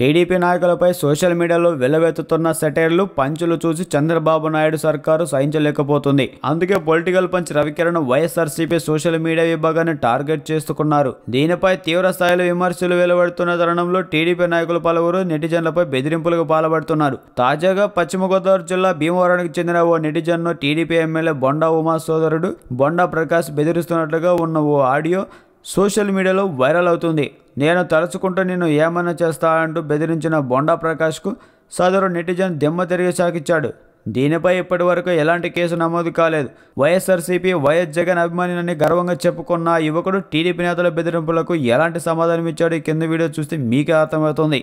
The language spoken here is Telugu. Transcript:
టీడీపీ నాయకులపై సోషల్ మీడియాలో వెల్లవెత్తుతున్న సెటైర్లు పంచులు చూసి చంద్రబాబు నాయుడు సర్కారు సహించలేకపోతుంది అందుకే political punch Ravikiran YSRCP social media విభాగాన్ని టార్గెట్ చేసుకున్నారు దీనిపై తీవ్ర స్థాయిలో విమర్శలు వెలువడుతున్న తరుణంలో టీడీపీ నాయకులు పలువురు నెటిజన్లపై బెదిరింపులకు పాల్పడుతున్నారు తాజాగా పశ్చిమ గోదావరి జిల్లా భీమవరానికి చెందిన ఓ నెటిజన్ను టీడీపీ ఎమ్మెల్యే బొండా ఉమా సోదరుడు బొండా ప్రకాష్ బెదిరిస్తున్నట్లుగా ఉన్న ఓ ఆడియో సోషల్ మీడియాలో వైరల్ అవుతుంది నేను తలుచుకుంటూ నిన్ను ఏమన్నా చేస్తా అంటూ బెదిరించిన బొండా ప్రకాష్కు సదరు నెటిజన్ దెమ్మ తిరిగి షాకిచ్చాడు దీనిపై ఇప్పటి వరకు ఎలాంటి కేసు నమోదు కాలేదు వైఎస్ఆర్సీపీ వైఎస్ జగన్ అభిమానిని గర్వంగా చెప్పుకున్న యువకుడు టీడీపీ నేతల బెదిరింపులకు ఎలాంటి సమాధానం ఇచ్చాడు కింద వీడియో చూస్తే మీకే అర్థమవుతుంది